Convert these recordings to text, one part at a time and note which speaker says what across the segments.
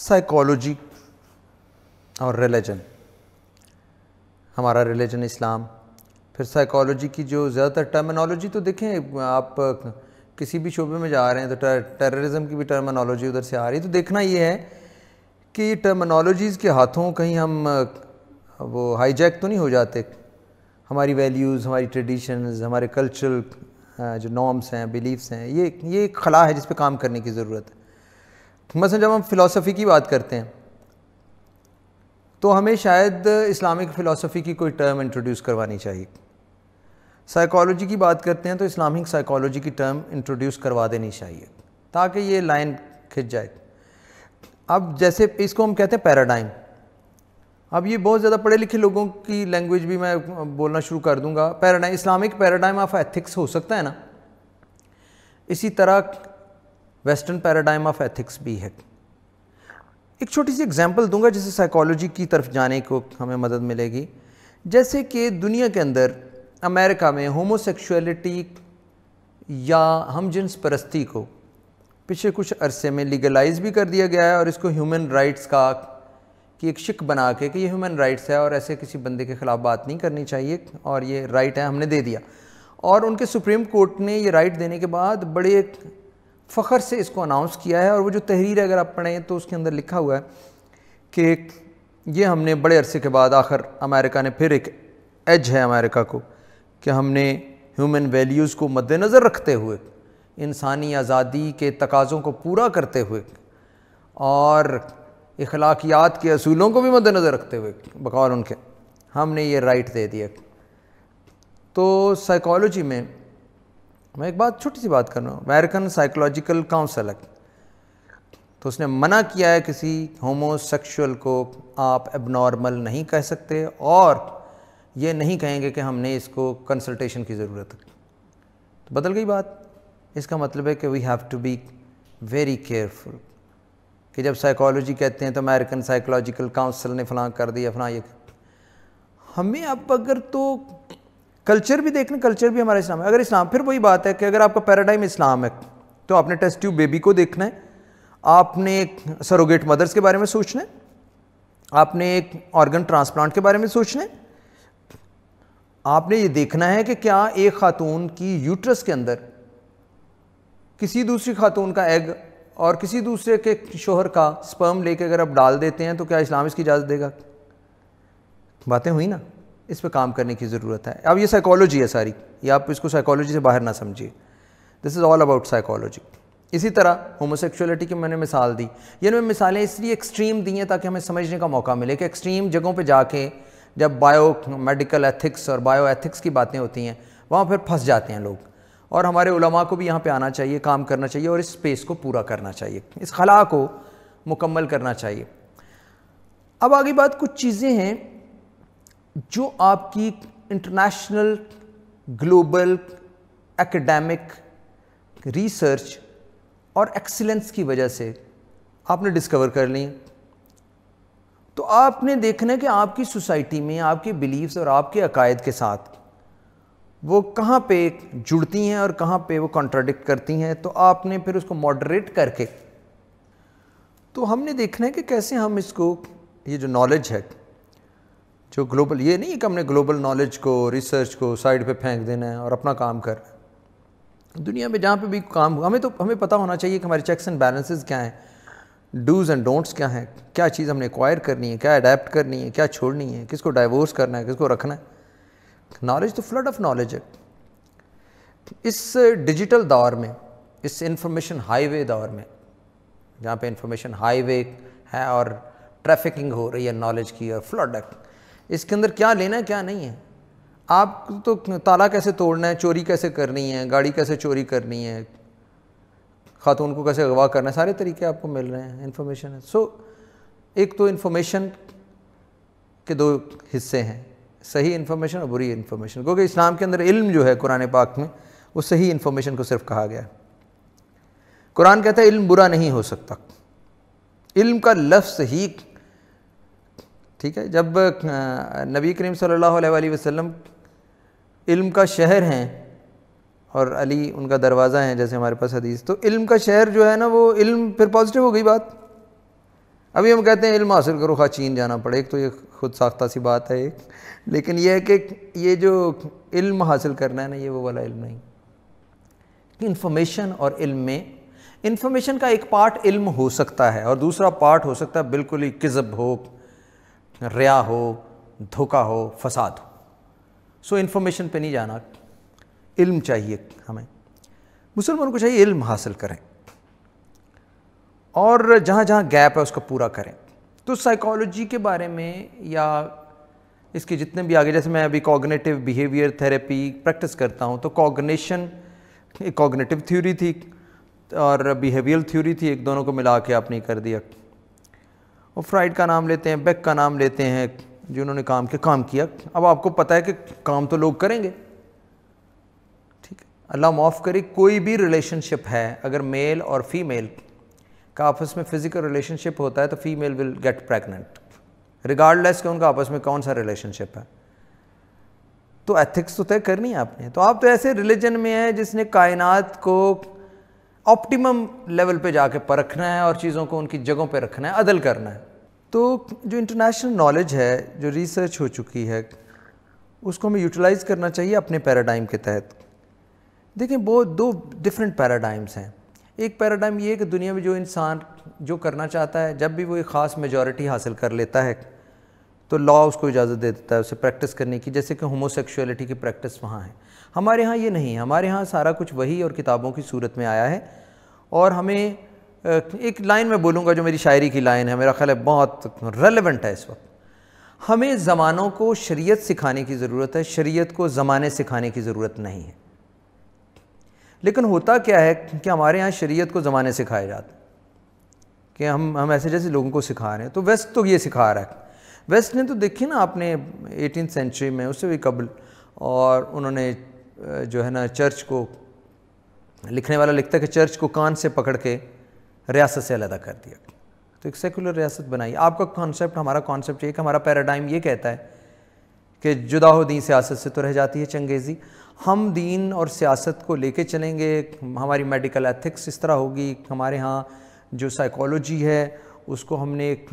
Speaker 1: psychology और religion हमारा religion इस्लाम फिर साइकोलॉजी की जो ज़्यादातर टर्मिनोलॉजी तो देखें आप किसी भी शोबे में जा रहे हैं तो टेररिज्म की भी टर्मिनोलॉजी उधर से आ रही है तो देखना ये है कि ये टर्मिनोलॉजीज़ के हाथों कहीं हम वो हाईजैक तो नहीं हो जाते हमारी वैल्यूज़ हमारी ट्रेडिशंस हमारे कल्चरल जो नॉर्म्स हैं बिलीफ्स हैं ये ये एक खला है जिस पर काम करने की ज़रूरत है तो मसला मतलब जब हम फ़िलासफ़ी की बात करते हैं तो हमें शायद इस्लामिक फ़िलासफ़ी की कोई टर्म इंट्रोड्यूस करवानी चाहिए साइकोलॉजी की बात करते हैं तो इस्लामिक साइकोलॉजी की टर्म इंट्रोड्यूस करवा देनी चाहिए ताकि ये लाइन खिंच जाए अब जैसे इसको हम कहते हैं पैराडाइम अब ये बहुत ज़्यादा पढ़े लिखे लोगों की लैंग्वेज भी मैं बोलना शुरू कर दूंगा paradigm Islamic paradigm of ethics हो सकता है ना इसी तरह वेस्टर्न पैराडाइम ऑफ एथिक्स भी है एक छोटी सी एग्जांपल दूंगा जिससे साइकोलॉजी की तरफ जाने को हमें मदद मिलेगी जैसे कि दुनिया के अंदर अमेरिका में होमोसेक्सुअलिटी या हम जिन्स परस्ती को पिछले कुछ अरसे में लीगलाइज भी कर दिया गया है और इसको ह्यूमन राइट्स का कि एक शिक बना के कि ये ह्यूमन राइट्स है और ऐसे किसी बंदे के ख़िलाफ़ बात नहीं करनी चाहिए और ये राइट है हमने दे दिया और उनके सुप्रीम कोर्ट ने ये राइट देने के बाद बड़े फ़ख्र से इसको अनाउंस किया है और वो जो तहरीर अगर आप पढ़ें तो उसके अंदर लिखा हुआ है कि ये हमने बड़े अरसे के बाद आखिर अमेरिका ने फिर एक एज है अमेरिका को कि हमने ह्यूमन वैल्यूज़ को मद्देनज़र रखते हुए इंसानी आज़ादी के तकाज़ों को पूरा करते हुए और अखलाकियात के असूलों को भी मद्दनज़र रखते हुए बकौल उनके हमने ये राइट दे दिया तो साइकोलॉजी में मैं एक बात छोटी सी बात कर रहा हूँ अमेरिकन साइकोलॉजिकल काउंसिल है तो उसने मना किया है किसी होमोसेक्सुअल को आप एबनॉर्मल नहीं कह सकते और ये नहीं कहेंगे कि हमने इसको कंसल्टेशन की ज़रूरत है तो बदल गई बात इसका मतलब है कि we have to be very careful कि जब साइकोलॉजी कहते हैं तो अमेरिकन साइकोलॉजिकल काउंसिल ने फ़लाँ कर दिया फलां ये हमें अब अगर तो कल्चर भी देख लें कल्चर भी हमारा इस्लाम है अगर इस्लाम फिर वही बात है कि अगर आपका पैराडाइम इस्लाम है तो आपने टेस्ट ट्यूब बेबी को देखना है आपने एक सरोगेट मदर्स के बारे में सोचना है आपने एक ऑर्गन ट्रांसप्लांट के बारे में सोचना है आपने ये देखना है कि क्या एक खातून की यूट्रस के अंदर किसी दूसरी खातून का एग और किसी दूसरे के शोहर का स्पर्म लेके अगर आप डाल देते हैं तो क्या इस्लाम इसकी इजाज़त देगा बातें हुई ना इस पर काम करने की ज़रूरत है अब ये साइकोलॉजी है सारी ये आप इसको साइकोलॉजी से बाहर ना समझिए this is all about psychology इसी तरह होमोसेक्सुअलिटी की मैंने मिसाल दी ये मैं मिसालें इसलिए एक्सट्रीम दी हैं ताकि हमें समझने का मौका मिले कि एक्सट्रीम जगहों पर जाके जब बायो मेडिकल एथिक्स और बायो एथिक्स की बातें होती हैं वहाँ फिर फंस जाते हैं लोग और हमारे उलमा को भी यहाँ पे आना चाहिए काम करना चाहिए और इस स्पेस को पूरा करना चाहिए इस खला को मुकम्मल करना चाहिए अब आगे बात कुछ चीज़ें हैं जो आपकी इंटरनेशनल ग्लोबल एकेडमिक रिसर्च और एक्सीलेंस की वजह से आपने डिस्कवर कर ली तो आपने देखना है कि आपकी सोसाइटी में आपके बिलीव्स और आपके अकायद के साथ वो कहाँ पे जुड़ती हैं और कहाँ पे वो कॉन्ट्राडिक्ट करती हैं तो आपने फिर उसको मॉडरेट करके तो हमने देखना है कि कैसे हम इसको ये जो नॉलेज है जो ग्लोबल ये नहीं है कि हमने ग्लोबल नॉलेज को रिसर्च को साइड पे फेंक देना है और अपना काम कर दुनिया में जहाँ पे भी काम हमें तो हमें पता होना चाहिए कि हमारे चेक्स एंड बैलेंसेस क्या हैं डूज़ एंड डोंट्स क्या हैं क्या चीज़ हमने एक्वायर करनी है क्या अडेप्ट करनी है क्या छोड़नी है किसको डाइवोर्स करना है किसको रखना है नॉलेज तो फ्लड ऑफ नॉलेज है इस डिजिटल दौर में इस इंफॉर्मेशन हाईवे दौर में जहाँ पे इंफॉर्मेशन हाईवे है और ट्रैफिकिंग हो रही है नॉलेज की और फ्लड इसके अंदर क्या लेना है क्या नहीं है आप तो ताला कैसे तोड़ना है चोरी कैसे करनी है गाड़ी कैसे चोरी करनी है खातून को कैसे अगवा करना है सारे तरीके आपको मिल रहे हैं इन्फॉर्मेशन है सो so, एक तो इन्फॉर्मेशन के दो हिस्से हैं सही इन्फॉर्मेशन और बुरी इन्फॉर्मेशन क्योंकि इस्लाम के अंदर इल्म जो है कुरान पाक में वो सही इन्फॉर्मेशन को सिर्फ कहा गया है कुरान कहता है इल्म बुरा नहीं हो सकता इल्म का लफ्ज़ ही ठीक है जब नबी करीम सल्लल्लाहु अलैहि वसल्लम इल्म का शहर हैं और अली उनका दरवाज़ा है जैसे हमारे पास हदीस तो इल्म का शहर जो है ना वो इल्म फिर पॉजिटिव हो गई बात अभी हम कहते हैं इल्म हासिल करो खा चीन जाना पड़े एक तो ये खुद साख्ता सी बात है एक लेकिन यह है कि ये जो इल्म हासिल करना है ना ये वो वाला इल्म नहीं इन्फॉर्मेशन और इल्म में इन्फॉर्मेशन का एक पार्ट इल्म हो सकता है और दूसरा पार्ट हो सकता है बिल्कुल ही किज़ब हो रिया हो धोखा हो फसाद हो सो इन्फॉर्मेशन पे नहीं जाना इल्म चाहिए हमें मुसलमानों को चाहिए इल्म हासिल करें और जहाँ जहाँ गैप है उसको पूरा करें तो साइकोलॉजी के बारे में या इसके जितने भी आगे जैसे मैं अभी कॉग्नेटिव बिहेवियर थेरेपी प्रैक्टिस करता हूँ तो कॉग्नेशन एक कॉग्नेटिव थ्योरी थी और बिहेवियल थ्योरी थी एक दोनों को मिला के आपने कर दिया और फ्राइड का नाम लेते हैं बेक का नाम लेते हैं जिन्होंने काम के काम किया अब आपको पता है कि काम तो लोग करेंगे ठीक अल्लाह माफ़ करे कोई भी रिलेशनशिप है अगर मेल और फीमेल का आपस में फ़िज़िकल रिलेशनशिप होता है तो female will get pregnant regardless कि उनका आपस में कौन सा रिलेशनशिप है तो एथिक्स तो तय करनी है आपने तो आप तो ऐसे रिलीजन में हैं जिसने कायनात को ऑप्टिमम लेवल पे जाके परखना है और चीज़ों को उनकी जगहों पे रखना है अदल करना है तो जो इंटरनेशनल नॉलेज है जो रिसर्च हो चुकी है उसको हमें यूटिलाइज़ करना चाहिए अपने पैराडाइम के तहत देखें वो दो डिफरेंट पैराडाइम्स हैं एक पैराडाइम ये है कि दुनिया में जो इंसान जो करना चाहता है जब भी वो एक ख़ास मेजॉरिटी हासिल कर लेता है तो लॉ उसको इजाज़त दे देता है उसे प्रैक्टिस करने की जैसे कि होमोसेक्सुअलिटी की प्रैक्टिस वहाँ है हमारे यहाँ ये नहीं है हमारे यहाँ सारा कुछ वही और किताबों की सूरत में आया है और हमें एक लाइन में बोलूँगा जो मेरी शायरी की लाइन है मेरा ख्याल है बहुत रेलिवेंट है इस वक्त हमें ज़मानों को शरीयत सिखाने की ज़रूरत है शरीयत को ज़माने सिखाने की ज़रूरत नहीं है लेकिन होता क्या है कि हमारे यहाँ शरीयत को ज़माने सिखाए जाते हैं कि हम हम ऐसे जैसे लोगों को सिखा रहे हैं तो वेस्ट तो ये सिखा रहा है वेस्ट ने तो देखी ना आपने एटीन सेंचुरी में उससे भी कबल और उन्होंने जो है ना चर्च को लिखने वाला लिखता है कि चर्च को कान से पकड़ के रियासत से अलहदा कर दिया तो एक सेकुलर रियासत बनाई आपका कॉन्सेप्ट हमारा कॉन्सेप्ट एक हमारा पैराडाइम ये कहता है कि जुदा हो दीन सियासत से तो रह जाती है चंगेज़ी हम दीन और सियासत को लेके चलेंगे हमारी मेडिकल एथिक्स इस तरह होगी हमारे यहाँ जो साइकोलॉजी है उसको हमने एक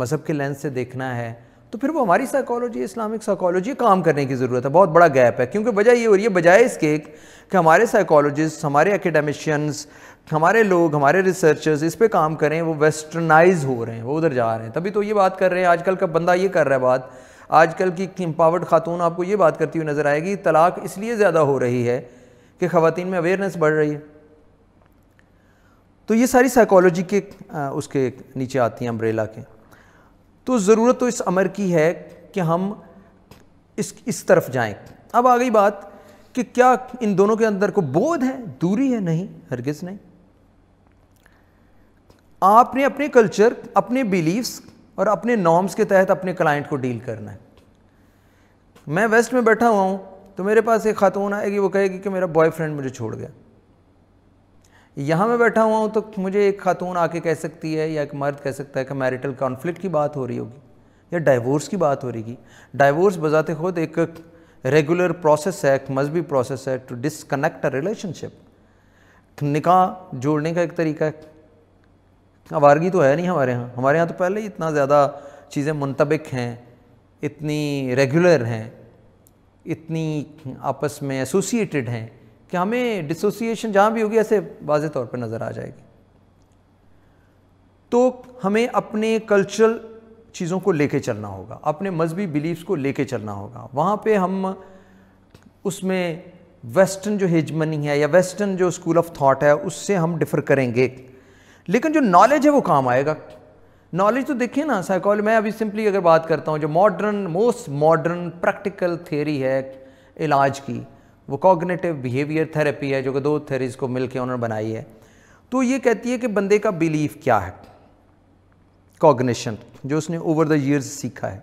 Speaker 1: मज़हब के लेंस से देखना है तो फिर वो हमारी साइकोलॉजी इस्लामिक साइकोलॉजी काम करने की ज़रूरत है बहुत बड़ा गैप है क्योंकि वजह ये हो रही है बजाय इसके कि हमारे साइकोलॉजिस्ट हमारे एकेडमिशियंस हमारे लोग हमारे रिसर्चर्स इस पर काम करें वो वेस्टर्नाइज हो रहे हैं वो उधर जा रहे हैं तभी तो ये बात कर रहे हैं आजकल का बंदा ये कर रहा है बात आजकल की एम्पावर्ड खातून आपको ये बात करती हुई नज़र आएगी तलाक इसलिए ज़्यादा हो रही है कि खातन में अवेयरनेस बढ़ रही है तो ये सारी साइकोलॉजी के उसके नीचे आती हैं अम्ब्रेला के तो ज़रूरत तो इस अमर की है कि हम इस इस तरफ जाएं अब आ गई बात कि क्या इन दोनों के अंदर को बोध है दूरी है नहीं हरगिज़ नहीं आपने अपने कल्चर अपने बिलीव्स और अपने नॉर्म्स के तहत अपने क्लाइंट को डील करना है मैं वेस्ट में बैठा हुआ हूँ तो मेरे पास एक खातून आएगी वो कहेगी कि मेरा बॉयफ्रेंड मुझे छोड़ गया यहाँ मैं बैठा हुआ हूँ तो मुझे एक खातून आके कह सकती है या एक मर्द कह सकता है कि मैरिटल कॉन्फ्लिक्ट की बात हो रही होगी या डाइवोर्स की बात हो रही होगी डाइवोर्स बजाते खुद एक रेगुलर प्रोसेस है एक मजहबी प्रोसेस है टू डिसकनेक्ट अ रिलेशनशिप निकाह जोड़ने का एक तरीका है आवारगी तो है नहीं हमारे यहाँ हमारे यहाँ तो पहले ही इतना ज़्यादा चीज़ें मुंतबिक हैं इतनी रेगुलर हैं इतनी आपस में एसोसिएटेड हैं कि हमें डिसोसिएशन जहाँ भी होगी ऐसे वाज तौर पर नज़र आ जाएगी तो हमें अपने कल्चरल चीज़ों को लेके चलना होगा अपने मजहबी बिलीव्स को लेके चलना होगा वहाँ पे हम उसमें वेस्टर्न जो हेजमनी है या वेस्टर्न जो स्कूल ऑफ थाट है उससे हम डिफ़र करेंगे लेकिन जो नॉलेज है वो काम आएगा नॉलेज तो देखिए ना साइकोलॉजी मैं अभी सिंपली अगर बात करता हूँ जो modern most modern practical theory है इलाज की वो कॉग्नेटिव बिहेवियर थेरेपी है जो कि दो थेरीज को मिल के उन्होंने बनाई है तो ये कहती है कि बंदे का बिलीफ क्या है कॉग्निशन जो उसने ओवर द ईयर्स सीखा है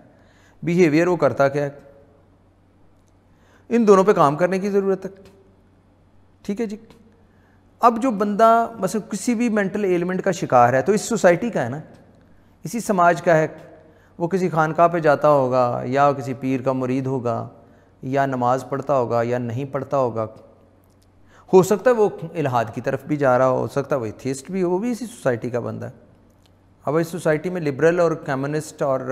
Speaker 1: बिहेवियर वो करता क्या है इन दोनों पे काम करने की ज़रूरत है ठीक है जी अब जो बंदा मतलब किसी भी मेंटल एलिमेंट का शिकार है तो इस सोसाइटी का है ना इसी समाज का है वो किसी खानका पे जाता होगा या किसी पीर का मुरीद होगा या नमाज़ पढ़ता होगा या नहीं पढ़ता होगा हो सकता है वो इलाहाद की तरफ भी जा रहा हो सकता है वो एथिस्ट भी हो वो भी इसी सोसाइटी का बंदा है अब इस सोसाइटी में लिबरल और कम्युनिस्ट और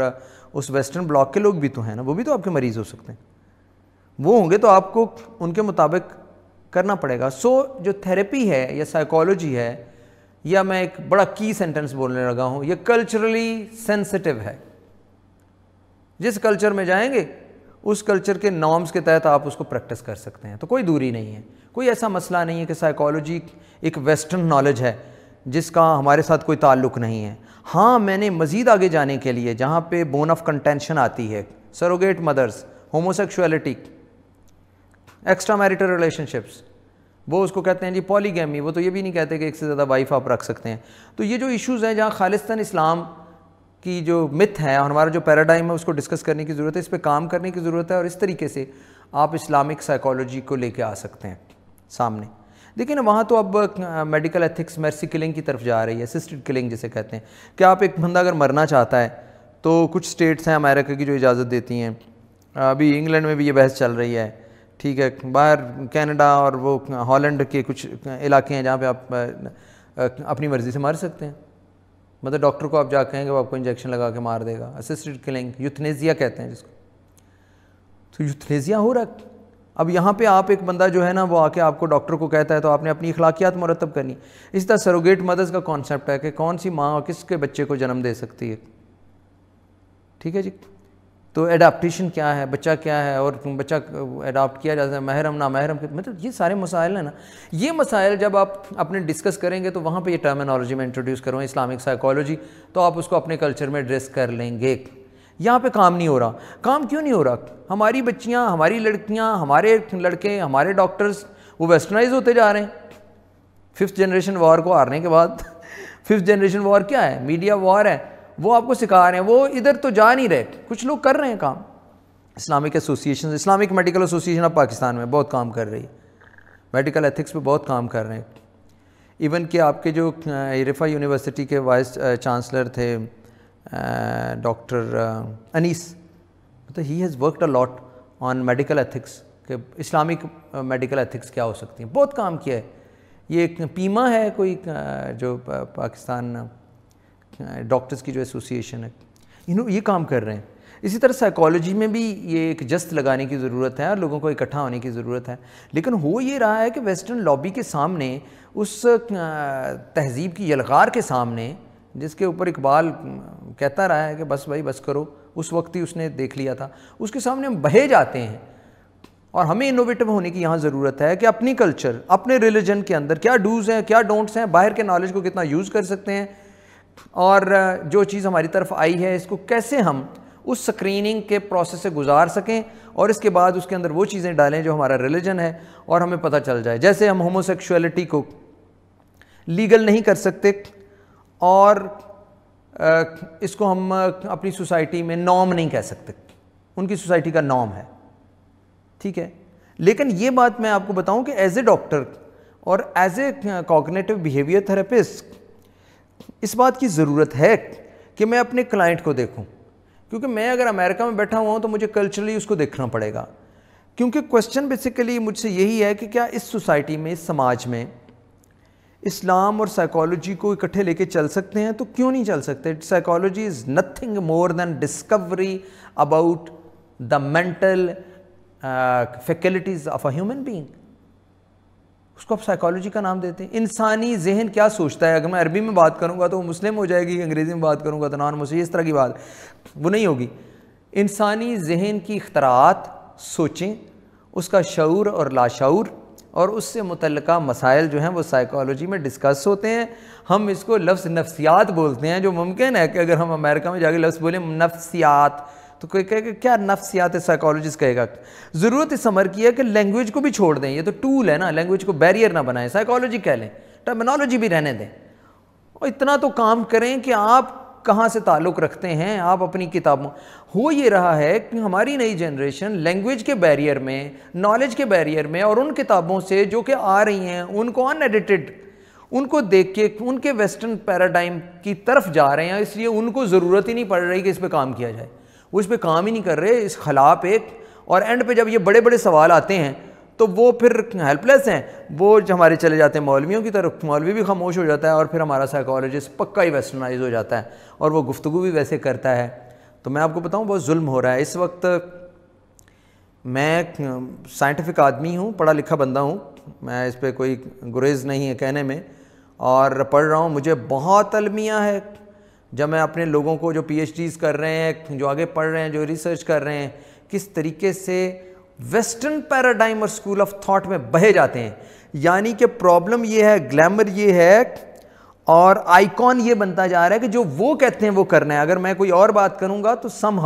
Speaker 1: उस वेस्टर्न ब्लॉक के लोग भी तो हैं ना वो भी तो आपके मरीज़ हो सकते हैं वो होंगे तो आपको उनके मुताबिक करना पड़ेगा सो जो थेरेपी है या साइकोलॉजी है या मैं एक बड़ा की सेंटेंस बोलने लगा हूँ ये कल्चरली सेंसिटिव है जिस कल्चर में जाएंगे उस कल्चर के नॉर्म्स के तहत आप उसको प्रैक्टिस कर सकते हैं तो कोई दूरी नहीं है कोई ऐसा मसला नहीं है कि साइकोलॉजी एक वेस्टर्न नॉलेज है जिसका हमारे साथ कोई ताल्लुक नहीं है हाँ मैंने मज़ीद आगे जाने के लिए जहाँ पे बोन ऑफ कंटेंशन आती है surrogate mothers homosexuality extra marital relationships वो उसको कहते हैं जी पॉलीगैमी वो तो ये भी नहीं कहते कि एक से ज़्यादा वाइफ आप रख सकते हैं तो ये जो इश्यूज़ हैं जहाँ खालिस्तान इस्लाम की जो मिथ है और हमारा जो पैराडाइम है उसको डिस्कस करने की ज़रूरत है इस पर काम करने की ज़रूरत है और इस तरीके से आप इस्लामिक साइकोलॉजी को लेके आ सकते हैं सामने देखिए ना वहाँ तो अब मेडिकल एथिक्स मर्सी किलिंग की तरफ जा रही है असिस्टेड किलिंग जिसे कहते हैं कि आप एक बंदा अगर मरना चाहता है तो कुछ स्टेट्स हैं अमेरिका की जो इजाज़त देती हैं अभी इंग्लैंड में भी ये बहस चल रही है ठीक है बाहर कनाडा और वो हॉलैंड के कुछ इलाके हैं जहाँ पे आप अपनी मर्ज़ी से मर सकते हैं मतलब डॉक्टर को आप जा कहेंगे वो आपको इंजेक्शन लगा के मार देगा असिस्टेड किलिंग यूथनेजिया कहते हैं जिसको तो यूथनेजिया हो रहा है अब यहाँ पे आप एक बंदा जो है ना वो आके आपको डॉक्टर को कहता है तो आपने अपनी अखलाकियात मरतब करनी इस तरह सरोगेट मदर्स का कॉन्सेप्ट है कि कौन सी माँ किसके बच्चे को जन्म दे सकती है ठीक है जी तो एडाप्टशन क्या है बच्चा क्या है और बच्चा एडाप्ट किया जाता है महरम ना महरम मतलब ये सारे मसाइल हैं ना ये मसाइल जब आप अपने डिस्कस करेंगे तो वहाँ पे ये टर्मिनोलॉजी में इंट्रोड्यूस करूँ इस्लामिक साइकोलॉजी तो आप उसको अपने कल्चर में ड्रेस कर लेंगे यहाँ पे काम नहीं हो रहा काम क्यों नहीं हो रहा हमारी बच्चियाँ हमारी लड़कियाँ हमारे लड़के हमारे डॉक्टर्स वो वेस्टर्नाइज होते जा रहे हैं फिफ्थ जनरेशन वॉर को हारने के बाद फिफ्थ जनरेशन वॉर क्या है मीडिया वॉर है वो आपको सिखा रहे हैं वो इधर तो जा नहीं रहे कुछ लोग कर रहे हैं काम Islamic association Islamic medical association of Pakistan में बहुत काम कर रही है मेडिकल एथिक्स पे बहुत काम कर रहे हैं इवन कि आपके जो इरफा यूनिवर्सिटी के वाइस चांसलर थे डॉक्टर अनीस मतलब he has worked a lot on medical ethics के इस्लामिक मेडिकल एथिक्स क्या हो सकती हैं बहुत काम किया है ये एक पीमा है कोई जो पाकिस्तान डॉक्टर्स की जो एसोसिएशन है इन्हों ये काम कर रहे हैं इसी तरह साइकोलॉजी में भी ये एक जस्त लगाने की ज़रूरत है और लोगों को इकट्ठा होने की ज़रूरत है लेकिन हो ये रहा है कि वेस्टर्न लॉबी के सामने उस तहजीब की यलगार के सामने जिसके ऊपर इकबाल कहता रहा है कि बस भाई बस करो उस वक्त ही उसने देख लिया था उसके सामने हम बहे जाते हैं और हमें इनोवेटिव होने की यहाँ ज़रूरत है कि अपनी कल्चर अपने रिलीजन के अंदर क्या डूज़ हैं क्या डोंट्स हैं बाहर के नॉलेज को कितना यूज़ कर सकते हैं और जो चीज़ हमारी तरफ आई है इसको कैसे हम उस स्क्रीनिंग के प्रोसेस से गुजार सकें और इसके बाद उसके अंदर वो चीज़ें डालें जो हमारा रिलीजन है और हमें पता चल जाए जैसे हम होमोसेक्सुअलिटी को लीगल नहीं कर सकते और इसको हम अपनी सोसाइटी में नॉम नहीं कह सकते उनकी सोसाइटी का नॉम है ठीक है लेकिन ये बात मैं आपको बताऊं कि एज ए डॉक्टर और as a cognitive behaviour therapist इस बात की ज़रूरत है कि मैं अपने क्लाइंट को देखूं क्योंकि मैं अगर अमेरिका में बैठा हुआ हूं तो मुझे कल्चरली उसको देखना पड़ेगा क्योंकि क्वेश्चन बेसिकली मुझसे यही है कि क्या इस सोसाइटी में इस समाज में इस्लाम और साइकोलॉजी को इकट्ठे लेके चल सकते हैं तो क्यों नहीं चल सकते psychology is nothing more than discovery about the mental faculties of a human being उसको आप साइकोलॉजी का नाम देते हैं इंसानी जहन क्या सोचता है अगर मैं अरबी में बात करूँगा तो वो मुस्लिम हो जाएगी अंग्रेज़ी में बात करूँगा तो नॉन मुस्लिम इस तरह की बात वो नहीं होगी इंसानी जहन की अख्तरात सोचें उसका शूर और लाशूर और उससे मुतलक मसाइल जो हैं वो साइकोलॉजी में डिस्कस होते हैं हम इसको लफ्ज़ नफ्सियात बोलते हैं जो मुमकिन है कि अगर हम अमेरिका में जाके लफ्ज़ बोलें नफ्सियात तो कोई कहेगा क्या नफ्सियात साइकोलॉजिस्ट कहेगा ज़रूरत इस समर की है कि लैंग्वेज को भी छोड़ दें ये तो टूल है ना लैंग्वेज को बैरियर ना बनाएं साइकोलॉजी कह लें टर्मिनोलॉजी भी रहने दें और इतना तो काम करें कि आप कहाँ से ताल्लुक़ रखते हैं आप अपनी किताबों हो ये रहा है कि हमारी नई जनरेशन लैंग्वेज के बैरियर में नॉलेज के बैरियर में और उन किताबों से जो कि आ रही हैं उनको अनएडिटेड उनको देख के उनके वेस्टर्न पैराडाइम की तरफ जा रहे हैं इसलिए उनको ज़रूरत ही नहीं पड़ रही कि इस पर काम किया जाए वो इस पर काम ही नहीं कर रहे इस खला पे और एंड पे जब ये बड़े बड़े सवाल आते हैं तो वो फिर हेल्पलेस हैं वो हमारे चले जाते हैं मौलवियों की तरफ मौलवी भी खामोश हो जाता है और फिर हमारा साइकोलॉजिस्ट पक्का ही वेस्टर्नाइज हो जाता है और वो गुफ्तु भी वैसे करता है तो मैं आपको बताऊँ बहुत जुल्म हो रहा है इस वक्त मैं साइंटिफिक आदमी हूँ पढ़ा लिखा बंदा हूँ मैं इस पर कोई गुरेज नहीं है कहने में और पढ़ रहा हूँ मुझे बहुत अलमिया है जब मैं अपने लोगों को जो पी कर रहे हैं जो आगे पढ़ रहे हैं जो रिसर्च कर रहे हैं किस तरीके से वेस्टर्न पैराडाइम और स्कूल ऑफ थॉट में बहे जाते हैं यानी कि प्रॉब्लम ये है ग्लैमर ये है और आइकॉन ये बनता जा रहा है कि जो वो कहते हैं वो करना है अगर मैं कोई और बात करूंगा तो सम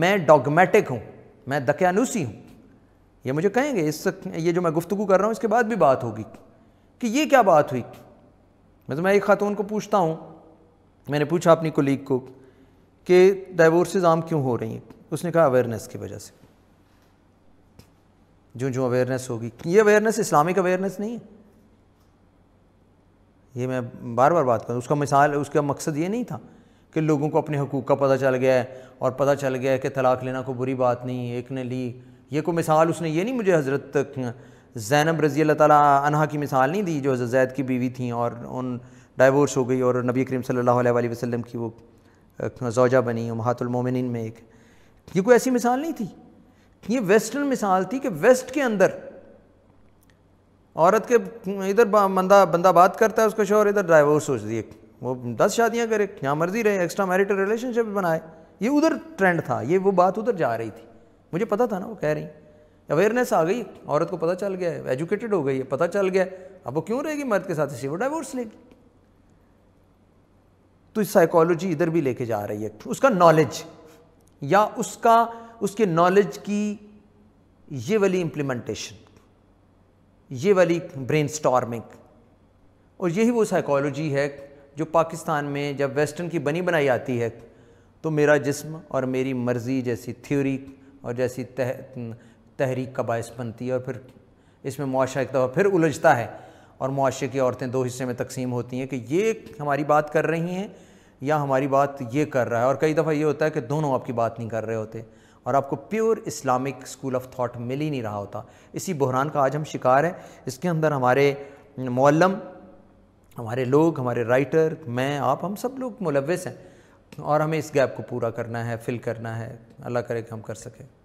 Speaker 1: मैं डॉगमेटिक हूँ मैं दकियानुसी हूँ ये मुझे कहेंगे इस ये जो मैं गुफ्तु कर रहा हूँ इसके बाद भी बात होगी कि ये क्या बात हुई मैं तो मैं एक खातून को पूछता हूँ मैंने पूछा अपनी कोलीग को कि डाइवोर्सेज आम क्यों हो रही हैं उसने कहा अवेयरनेस की वजह से जो जो अवेयरनेस होगी ये अवेयरनेस इस्लामिक अवेयरनेस नहीं है ये मैं बार बार बात करूँ उसका मिसाल उसका मकसद ये नहीं था कि लोगों को अपने हकूक़ का पता चल गया है और पता चल गया है कि तलाक लेना कोई बुरी बात नहीं एक ने ली ये कोई मिसाल उसने ये नहीं मुझे हज़रत जैनब रज़ी अल्लाह ताली की मिसाल नहीं दी जो हज़रत जैद की बीवी थी और उन डाइवोर्स हो गई और नबी करीम सल्लल्लाहु अलैहि वसल्लम की वो जोजा बनी महातुलमोमिन में एक ये कोई ऐसी मिसाल नहीं थी ये वेस्टर्न मिसाल थी कि वेस्ट के अंदर औरत के इधर बंदा बंदा बात करता है उसका शोहर इधर डाइवोर्स हो जाती वो दस शादियाँ करे यहाँ मर्जी रहे एक्स्ट्रा मैरिटल रिलेशनशिप बनाए ये उधर ट्रेंड था ये वो बात उधर जा रही थी मुझे पता था ना वो कह रही अवेयरनेस आ गई औरत को पता चल गया है एजुकेटेड हो गई है पता चल गया अब वो क्यों रहेगी मर्द के साथ इसी वो डाइवोर्स लेगी तो साइकोलॉजी इधर भी लेके जा रही है उसका नॉलेज या उसका उसके नॉलेज की ये वाली इम्प्लीमेंटेशन ये वाली ब्रेन स्टॉर्मिंग और यही वो साइकोलॉजी है जो पाकिस्तान में जब वेस्टर्न की बनी बनाई आती है तो मेरा जिस्म और मेरी मर्ज़ी जैसी थ्योरी और जैसी तह, तहरीक का बायस बनती है और फिर इसमें मुआशा एक दफ़ा फिर उलझता है और मुआशे की औरतें दो हिस्से में तकसीम होती हैं कि ये हमारी बात कर रही हैं या हमारी बात ये कर रहा है और कई दफ़ा ये होता है कि दोनों आपकी बात नहीं कर रहे होते और आपको pure Islamic school of thought मिल ही नहीं रहा होता इसी बहरान का आज हम शिकार हैं इसके अंदर हमारे मौलम हमारे लोग हमारे राइटर मैं आप हम सब लोग मुलविस हैं और हमें इस गैप को पूरा करना है फिल करना है अल्लाह करे कि हम कर सकें